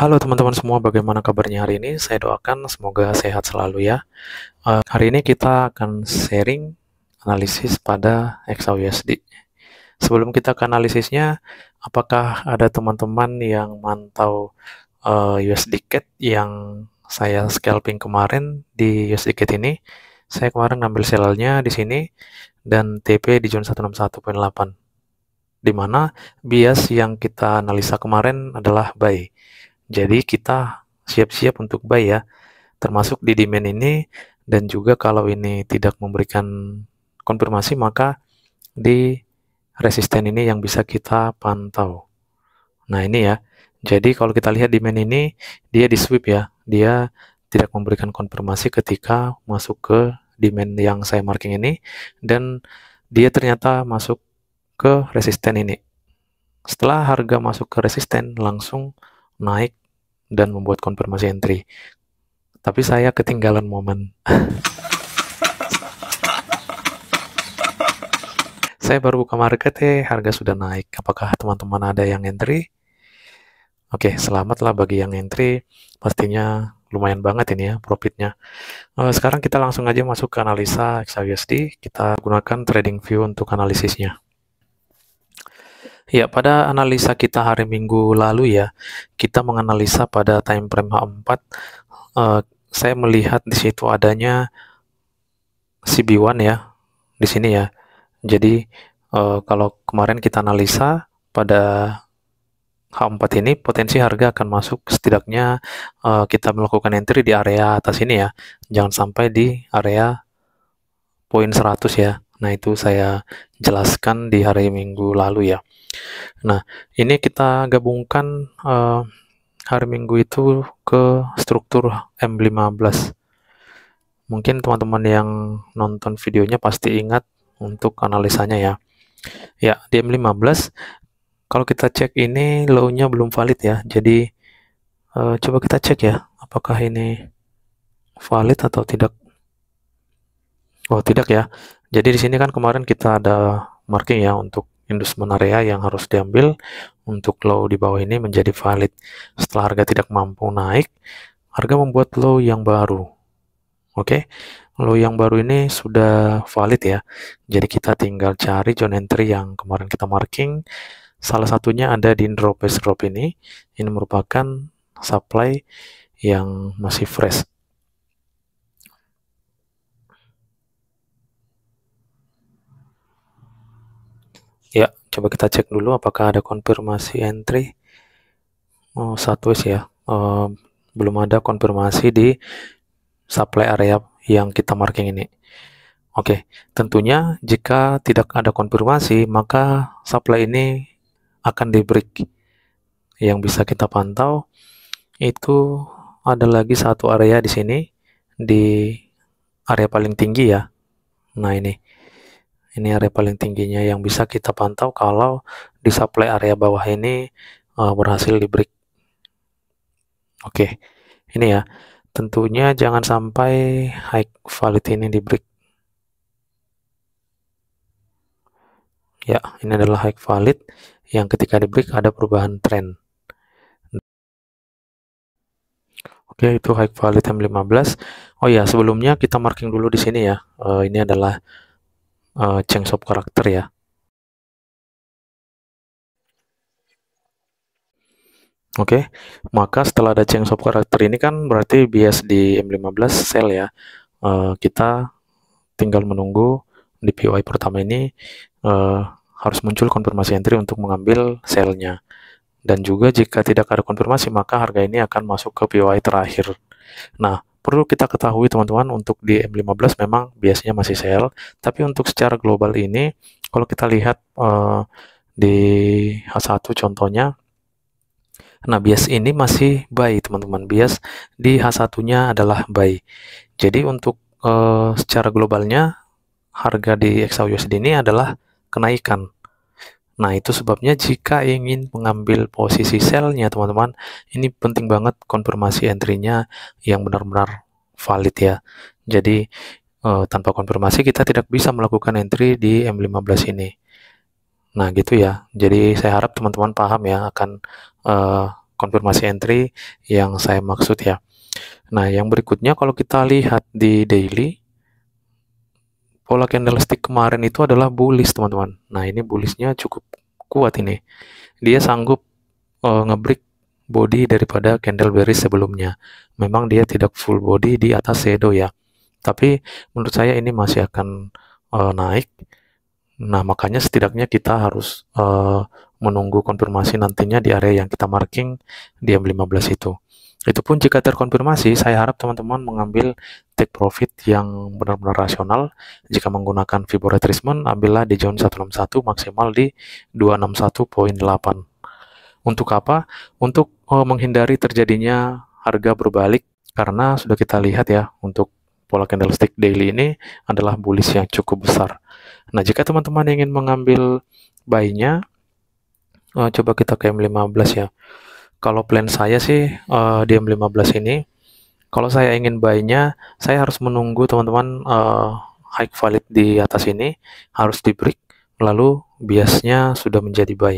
Halo teman-teman semua, bagaimana kabarnya hari ini? Saya doakan semoga sehat selalu ya. Uh, hari ini kita akan sharing analisis pada XAUSD. Sebelum kita ke analisisnya, apakah ada teman-teman yang mantau uh, eh, USD CAD yang saya scalping kemarin di USD CAD ini? Saya kemarin ngambil selnya di sini dan TP di zona 161.8 di mana bias yang kita analisa kemarin adalah buy jadi kita siap-siap untuk buy ya, termasuk di demand ini dan juga kalau ini tidak memberikan konfirmasi maka di resisten ini yang bisa kita pantau. Nah ini ya, jadi kalau kita lihat demand ini dia di sweep ya, dia tidak memberikan konfirmasi ketika masuk ke demand yang saya marking ini dan dia ternyata masuk ke resisten ini. Setelah harga masuk ke resisten langsung naik dan membuat konfirmasi entry. Tapi saya ketinggalan momen. saya baru buka market ya, harga sudah naik. Apakah teman-teman ada yang entry? Oke, selamatlah bagi yang entry. Pastinya lumayan banget ini ya profitnya. Eh, sekarang kita langsung aja masuk ke analisa XAUSD. Kita gunakan trading view untuk analisisnya. Ya, pada analisa kita hari Minggu lalu ya, kita menganalisa pada time frame H4, uh, eh, saya melihat di situ adanya CB1 ya, di sini ya. Jadi uh, kalau kemarin kita analisa pada H4 ini potensi harga akan masuk setidaknya uh, kita melakukan entry di area atas ini ya. Jangan sampai di area poin 100 ya. Nah, itu saya jelaskan di hari Minggu lalu ya. Nah, ini kita gabungkan uh, hari Minggu itu ke struktur M15. Mungkin teman-teman yang nonton videonya pasti ingat untuk analisanya ya. Ya, di M15 kalau kita cek ini low-nya belum valid ya. Jadi uh, coba kita cek ya apakah ini valid atau tidak. Oh, tidak ya. Jadi di sini kan kemarin kita ada marking ya untuk inducement area yang harus diambil untuk low di bawah ini menjadi valid. Setelah harga tidak mampu naik, harga membuat low yang baru. Oke, okay? low yang baru ini sudah valid ya. Jadi kita tinggal cari zone entry yang kemarin kita marking. Salah satunya ada di drop base drop ini. Ini merupakan supply yang masih fresh. coba kita cek dulu apakah ada konfirmasi entry oh satu ya eh, belum ada konfirmasi di supply area yang kita marking ini oke okay. tentunya jika tidak ada konfirmasi maka supply ini akan di break yang bisa kita pantau itu ada lagi satu area di sini di area paling tinggi ya nah ini ini area paling tingginya yang bisa kita pantau kalau di supply area bawah ini uh, berhasil di break. Oke, okay. ini ya. Tentunya jangan sampai high valid ini di break. Ya, ini adalah high valid yang ketika di break ada perubahan trend. Oke, itu high valid M15. Oh ya, sebelumnya kita marking dulu di sini ya. Uh, ini adalah uh, change of character ya. Oke, okay. maka setelah ada change of character ini kan berarti bias di M15 sel ya. Uh, kita tinggal menunggu di POI pertama ini uh, harus muncul konfirmasi entry untuk mengambil selnya. Dan juga jika tidak ada konfirmasi, maka harga ini akan masuk ke POI terakhir. Nah, Perlu kita ketahui teman-teman untuk di M15 memang biasanya masih sell, tapi untuk secara global ini kalau kita lihat uh, di H1 contohnya Nah, bias ini masih buy, teman-teman. Bias di H1-nya adalah buy. Jadi untuk uh, secara globalnya harga di XAUUSD ini adalah kenaikan. Nah, itu sebabnya jika ingin mengambil posisi selnya, teman-teman, ini penting banget konfirmasi entry-nya yang benar-benar valid ya. Jadi, eh, tanpa konfirmasi kita tidak bisa melakukan entry di M15 ini. Nah, gitu ya. Jadi, saya harap teman-teman paham ya akan eh, konfirmasi entry yang saya maksud ya. Nah, yang berikutnya kalau kita lihat di daily, pola candlestick kemarin itu adalah bullish teman-teman. Nah ini bullishnya cukup kuat ini. Dia sanggup uh, ngebreak body daripada candle bearish sebelumnya. Memang dia tidak full body di atas shadow ya. Tapi menurut saya ini masih akan uh, naik. Nah makanya setidaknya kita harus uh, menunggu konfirmasi nantinya di area yang kita marking di M15 itu. Itu pun jika terkonfirmasi, saya harap teman-teman mengambil take profit yang benar-benar rasional. Jika menggunakan Fibonacci retracement, ambillah di zone 161 maksimal di 261.8. Untuk apa? Untuk oh, menghindari terjadinya harga berbalik karena sudah kita lihat ya untuk pola candlestick daily ini adalah bullish yang cukup besar. Nah, jika teman-teman ingin mengambil buy-nya, oh, coba kita ke M15 ya kalau plan saya sih uh, di M15 ini kalau saya ingin buy saya harus menunggu teman-teman uh, high valid di atas ini harus di break lalu biasnya sudah menjadi buy.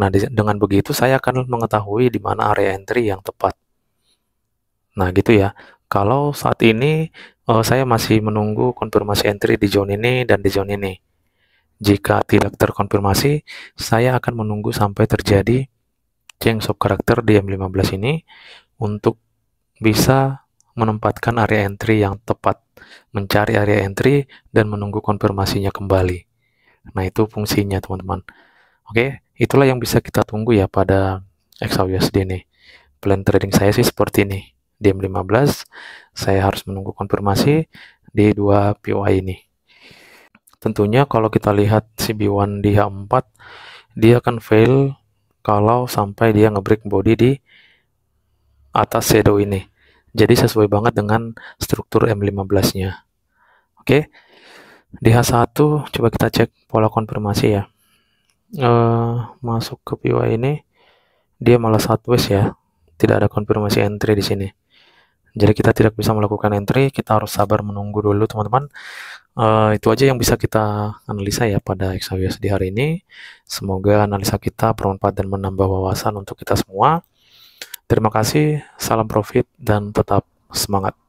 Nah, di, dengan begitu saya akan mengetahui di mana area entry yang tepat. Nah, gitu ya. Kalau saat ini uh, saya masih menunggu konfirmasi entry di zone ini dan di zone ini. Jika tidak terkonfirmasi, saya akan menunggu sampai terjadi change of character di M15 ini untuk bisa menempatkan area entry yang tepat, mencari area entry dan menunggu konfirmasinya kembali. Nah, itu fungsinya, teman-teman. Oke, itulah yang bisa kita tunggu ya pada XAUSD ini. Plan trading saya sih seperti ini. Di M15 saya harus menunggu konfirmasi di dua POI ini. Tentunya kalau kita lihat CB1 di H4 dia akan fail kalau sampai dia ngebreak body di atas shadow ini. Jadi sesuai banget dengan struktur M15-nya. Oke. Di H1 coba kita cek pola konfirmasi ya. E, masuk ke PY ini dia malah sideways ya. Tidak ada konfirmasi entry di sini jadi kita tidak bisa melakukan entry kita harus sabar menunggu dulu teman-teman uh, itu aja yang bisa kita analisa ya pada di hari ini semoga analisa kita bermanfaat dan menambah wawasan untuk kita semua terima kasih salam profit dan tetap semangat